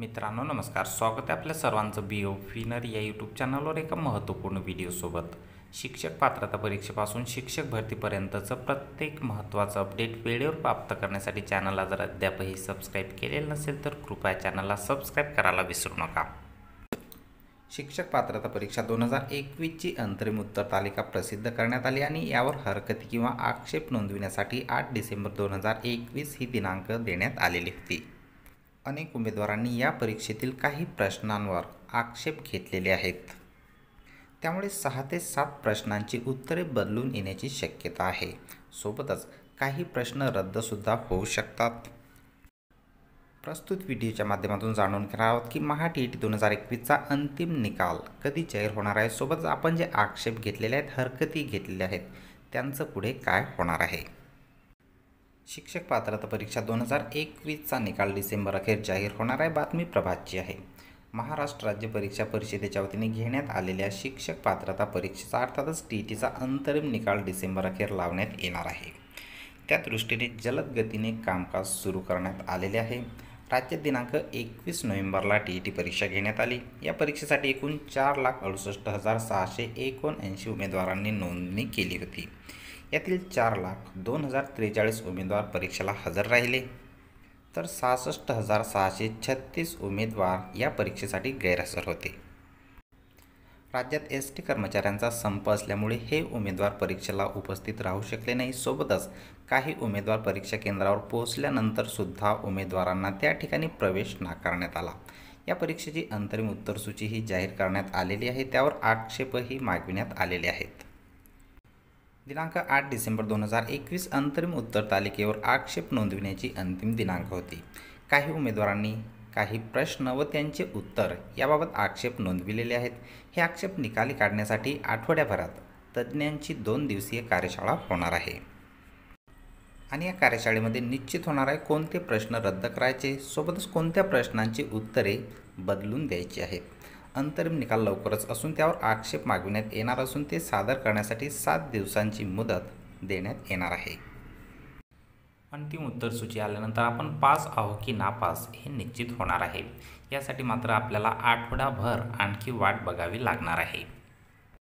मित्रांनो नमस्कार स्वागत आहे आपल्या सर्वांचं बी ओ फिनर या यूट्यूब चॅनलवर एका महत्त्वपूर्ण व्हिडिओसोबत शिक्षक पात्रता परीक्षेपासून शिक्षक भरतीपर्यंतचं प्रत्येक महत्त्वाचं अपडेट वेळेवर प्राप्त करण्यासाठी चॅनलला जर अद्यापही सबस्क्राईब केलेलं नसेल तर कृपया चॅनलला सबस्क्राईब करायला विसरू नका शिक्षक पात्रता परीक्षा दोन हजार एकवीसची अंतरिम उत्तर तालिका प्रसिद्ध करण्यात आली आणि यावर हरकती किंवा आक्षेप नोंदविण्यासाठी आठ डिसेंबर दोन हजार एकवीस ही दिनांक देण्यात आलेली होती अनेक उमेदवारांनी या परीक्षेतील काही प्रश्नांवर आक्षेप घेतलेले आहेत त्यामुळे सहा ते सात प्रश्नांची उत्तरे बदलून येण्याची शक्यता आहे सोबतच काही प्रश्न रद्दसुद्धा होऊ शकतात प्रस्तुत व्हिडिओच्या माध्यमातून जाणून घेणार आहोत की महा टी टी दोन हजार एकवीसचा अंतिम निकाल कधी जाहीर होणार आहे सोबतच आपण जे आक्षेप घेतलेले आहेत हरकती घेतलेल्या आहेत त्यांचं पुढे काय होणार आहे शिक्षक पात्रता परीक्षा दोन हजार एकवीसचा निकाल डिसेंबर अखेर जाहीर होणार आहे बातमी प्रभातची आहे महाराष्ट्र राज्य परीक्षा परिषदेच्या वतीने घेण्यात आलेल्या शिक्षक पात्रता परीक्षेचा अर्थातच टी टीचा अंतरिम निकाल डिसेंबर अखेर लावण्यात येणार आहे त्या दृष्टीने जलद गतीने कामकाज सुरू करण्यात आलेले आहे राज्य दिनांक एकवीस नोव्हेंबरला टी ई टी परीक्षा घेण्यात आली या परीक्षेसाठी एकूण चार लाख अडुसष्ट हजार सहाशे एकोणऐंशी उमेदवारांनी नोंदणी केली होती यातील चार लाख दोन हजार त्रेचाळीस उमेदवार परीक्षेला हजर राहिले तर सहासष्ट हजार सहाशे छत्तीस उमेदवार या परीक्षेसाठी गैरहजर होते राज्यात एस टी कर्मचाऱ्यांचा संप असल्यामुळे हे उमेदवार परीक्षेला उपस्थित राहू शकले नाही सोबतच काही उमेदवार परीक्षा केंद्रावर पोहोचल्यानंतर सुद्धा उमेदवारांना त्या ठिकाणी प्रवेश नाकारण्यात आला या परीक्षेची अंतरिम उत्तरसूची ही जाहीर करण्यात आलेली आहे त्यावर आक्षेपही मागविण्यात आलेले आहेत दिनांक आठ डिसेंबर दोन हजार एकवीस अंतरिम उत्तर तालिकेवर आक्षेप नोंदविण्याची अंतिम दिनांक होती काही उमेदवारांनी काही प्रश्न व त्यांचे उत्तर याबाबत आक्षेप नोंदविलेले आहेत हे आक्षेप निकाली काढण्यासाठी आठवड्याभरात तज्ज्ञांची दोन दिवसीय कार्यशाळा होणार आहे आणि या कार्यशाळेमध्ये निश्चित होणार आहे कोणते प्रश्न रद्द करायचे सोबतच कोणत्या प्रश्नांची उत्तरे बदलून द्यायची आहेत अंतरिम निकाल लवकरच असून त्यावर आक्षेप मागविण्यात येणार असून ते सादर करण्यासाठी सात दिवसांची मुदत देण्यात येणार आहे अंतिम उत्तरसूची आल्यानंतर आपण पास आहो की नापास हे निश्चित होणार आहे यासाठी मात्र आपल्याला आठवडाभर आणखी वाट बघावी लागणार आहे